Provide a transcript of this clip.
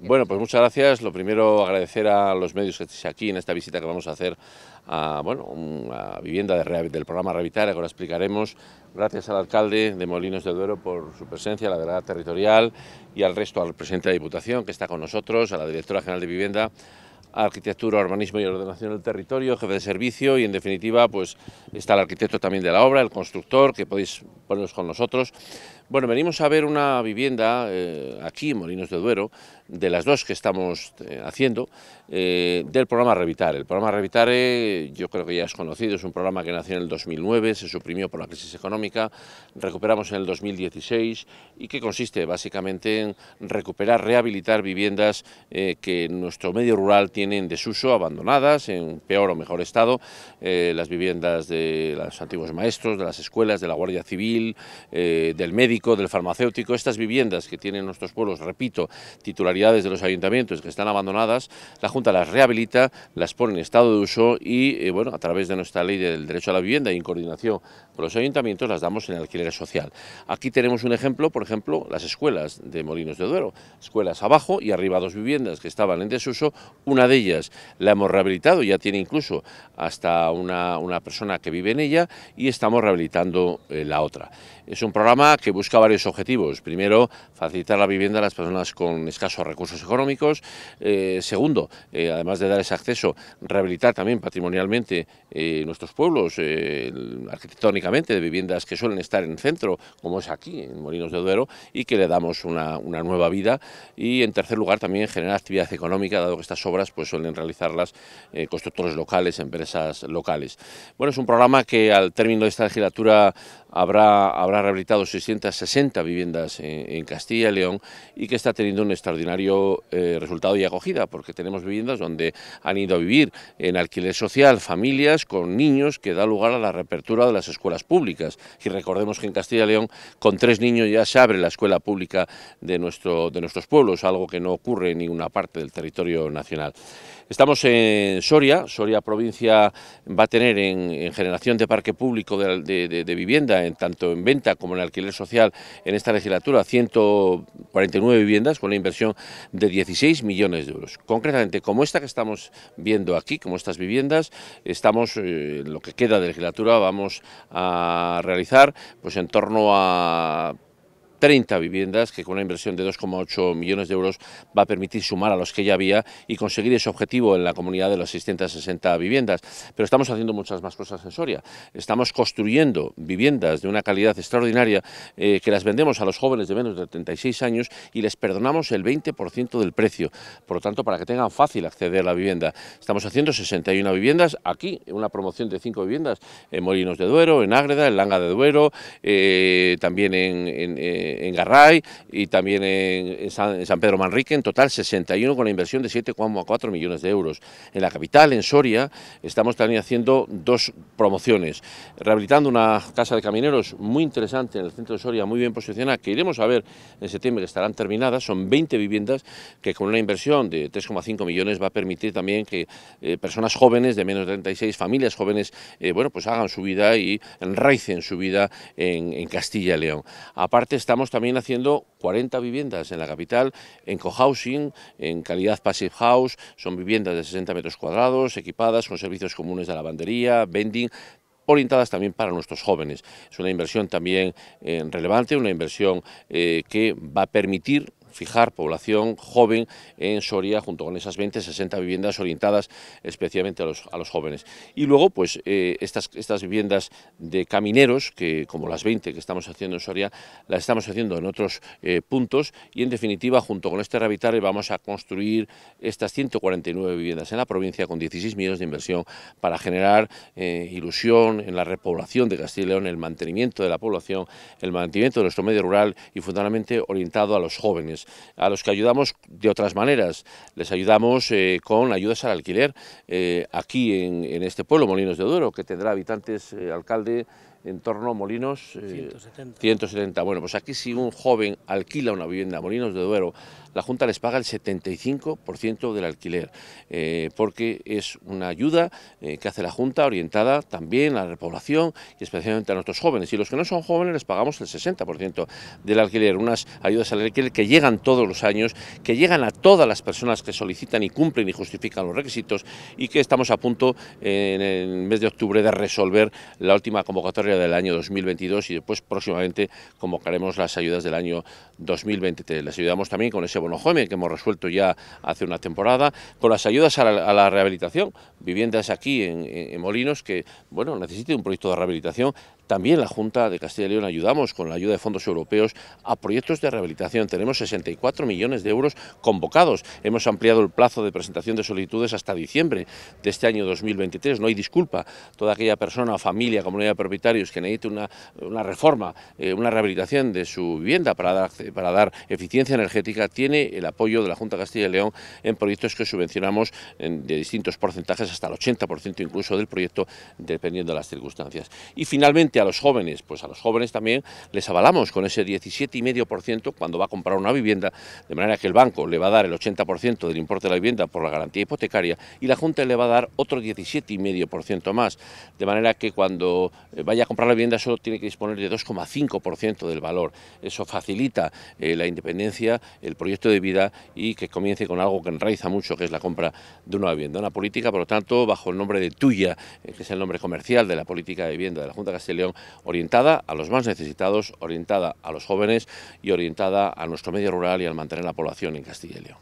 Bueno, pues muchas gracias. Lo primero, agradecer a los medios que estéis aquí en esta visita que vamos a hacer a, bueno, una vivienda del programa Revitar, ahora explicaremos. Gracias al alcalde de Molinos de Duero por su presencia, a la delegada territorial y al resto, al presidente de la Diputación que está con nosotros, a la directora general de Vivienda, Arquitectura, Urbanismo y Ordenación del Territorio, jefe de servicio y en definitiva pues está el arquitecto también de la obra, el constructor, que podéis poneros con nosotros. Bueno, venimos a ver una vivienda eh, aquí en Molinos de Duero, de las dos que estamos eh, haciendo, eh, del programa Revitare. El programa Revitare, yo creo que ya es conocido, es un programa que nació en el 2009, se suprimió por la crisis económica, recuperamos en el 2016 y que consiste básicamente en recuperar, rehabilitar viviendas que en nuestro medio rural tienen en desuso, abandonadas, en peor o mejor estado, las viviendas de los antiguos maestros, de las escuelas, de la Guardia Civil, del médico, del farmacéutico, estas viviendas que tienen nuestros pueblos, repito, titularidades de los ayuntamientos que están abandonadas, la Junta las rehabilita, las pone en estado de uso y, eh, bueno, a través de nuestra ley del derecho a la vivienda y en coordinación con los ayuntamientos las damos en alquiler social. Aquí tenemos un ejemplo, por ejemplo, las escuelas de Molinos de Duero, escuelas abajo y arriba dos viviendas que estaban en desuso, una de ellas la hemos rehabilitado, ya tiene incluso hasta una, persona que vive en ella y estamos rehabilitando eh, la otra. Es un programa que busca busca varios objetivos. Primero, facilitar la vivienda a las personas con escasos recursos económicos. Eh, segundo, eh, además de dar ese acceso, rehabilitar también patrimonialmente eh, nuestros pueblos, arquitectónicamente, de viviendas que suelen estar en el centro, como es aquí, en Molinos de Duero, y que le damos una, una nueva vida. Y en tercer lugar, también generar actividad económica, dado que estas obras pues, suelen realizarlas constructores locales, empresas locales. Bueno, es un programa que al término de esta legislatura habrá, habrá rehabilitado 660 viviendas en, Castilla y León y que está teniendo un extraordinario eh, resultado y acogida, porque tenemos viviendas donde han ido a vivir en alquiler social familias con niños que da lugar a la reapertura de las escuelas públicas. Y recordemos que en Castilla y León con tres niños ya se abre la escuela pública de, nuestro, de nuestros pueblos, algo que no ocurre en ninguna parte del territorio nacional. Estamos en Soria, Soria provincia va a tener en, generación de parque público de, de vivienda tanto en venta como en alquiler social en esta legislatura 149 viviendas con una inversión de 16 millones de euros. Concretamente, como esta que estamos viendo aquí, como estas viviendas, estamos, eh, lo que queda de legislatura, vamos a realizar pues en torno a 30 viviendas que con una inversión de 2,8 millones de euros va a permitir sumar a los que ya había y conseguir ese objetivo en la comunidad de las 660 viviendas. Pero estamos haciendo muchas más cosas en Soria. Estamos construyendo viviendas de una calidad extraordinaria eh, que las vendemos a los jóvenes de menos de 36 años y les perdonamos el 20% del precio. Por lo tanto, para que tengan fácil acceder a la vivienda. Estamos haciendo 61 viviendas aquí, una promoción de 5 viviendas en Molinos de Duero, en Ágreda, en Langa de Duero, eh, también en eh, en Garray y también en San, Pedro Manrique, en total 61 con la inversión de 7,4 millones de euros. En la capital, en Soria, estamos también haciendo dos promociones, rehabilitando una casa de camineros muy interesante en el centro de Soria, muy bien posicionada, que iremos a ver en septiembre estarán terminadas, son 20 viviendas que con una inversión de 3,5 millones va a permitir también que eh, personas jóvenes de menos de 36, familias jóvenes, eh, bueno, pues hagan su vida y enraicen su vida en, en Castilla y León. Aparte estamos estamos también haciendo 40 viviendas en la capital, en cohousing, en calidad passive house, son viviendas de 60 metros cuadrados, equipadas con servicios comunes de lavandería, vending, orientadas también para nuestros jóvenes. Es una inversión también eh, relevante, una inversión eh, que va a permitir fijar población joven en Soria junto con esas 20, 60 viviendas orientadas especialmente a los, jóvenes. Y luego, pues eh, estas, estas viviendas de camineros, que como las 20 que estamos haciendo en Soria, las estamos haciendo en otros eh, puntos y en definitiva, junto con este Revitale vamos a construir estas 149 viviendas en la provincia con 16 millones de inversión para generar eh, ilusión en la repoblación de Castilla y León, el mantenimiento de la población, el mantenimiento de nuestro medio rural y fundamentalmente orientado a los jóvenes a los que ayudamos de otras maneras. Les ayudamos eh, con ayudas al alquiler eh, aquí en, este pueblo, Molinos de Duero, que tendrá habitantes, eh, alcalde, en torno a Molinos... 170. 170. Bueno, pues aquí si un joven alquila una vivienda Molinos de Duero la Junta les paga el 75% del alquiler, eh, porque es una ayuda eh, que hace la Junta orientada también a la repoblación y especialmente a nuestros jóvenes. Y los que no son jóvenes les pagamos el 60% del alquiler, unas ayudas al alquiler que llegan todos los años, que llegan a todas las personas que solicitan y cumplen y justifican los requisitos y que estamos a punto en el mes de octubre de resolver la última convocatoria del año 2022 y después próximamente convocaremos las ayudas del año 2023. Les ayudamos también con ese bueno, que hemos resuelto ya hace una temporada, con las ayudas a la, rehabilitación, viviendas aquí en, Molinos que, bueno, necesitan un proyecto de rehabilitación también la Junta de Castilla y León ayudamos con la ayuda de fondos europeos a proyectos de rehabilitación. Tenemos 64 millones de euros convocados. Hemos ampliado el plazo de presentación de solicitudes hasta diciembre de este año 2023. No hay disculpa. Toda aquella persona, familia, comunidad de propietarios que necesite una, reforma, eh, una rehabilitación de su vivienda para dar, eficiencia energética, tiene el apoyo de la Junta de Castilla y León en proyectos que subvencionamos de distintos porcentajes, hasta el 80% incluso del proyecto, dependiendo de las circunstancias. Y finalmente, a los jóvenes? Pues a los jóvenes también les avalamos con ese 17,5% cuando va a comprar una vivienda, de manera que el banco le va a dar el 80% del importe de la vivienda por la garantía hipotecaria y la Junta le va a dar otro 17,5% más, de manera que cuando eh, vaya a comprar la vivienda solo tiene que disponer de 2,5% del valor. Eso facilita eh, la independencia, el proyecto de vida y que comience con algo que enraiza mucho, que es la compra de una vivienda. Una política, por lo tanto, bajo el nombre de Tuya, eh, que es el nombre comercial de la política de vivienda de la Junta de León orientada a los más necesitados, orientada a los jóvenes y orientada a nuestro medio rural y al mantener la población en Castilla y León.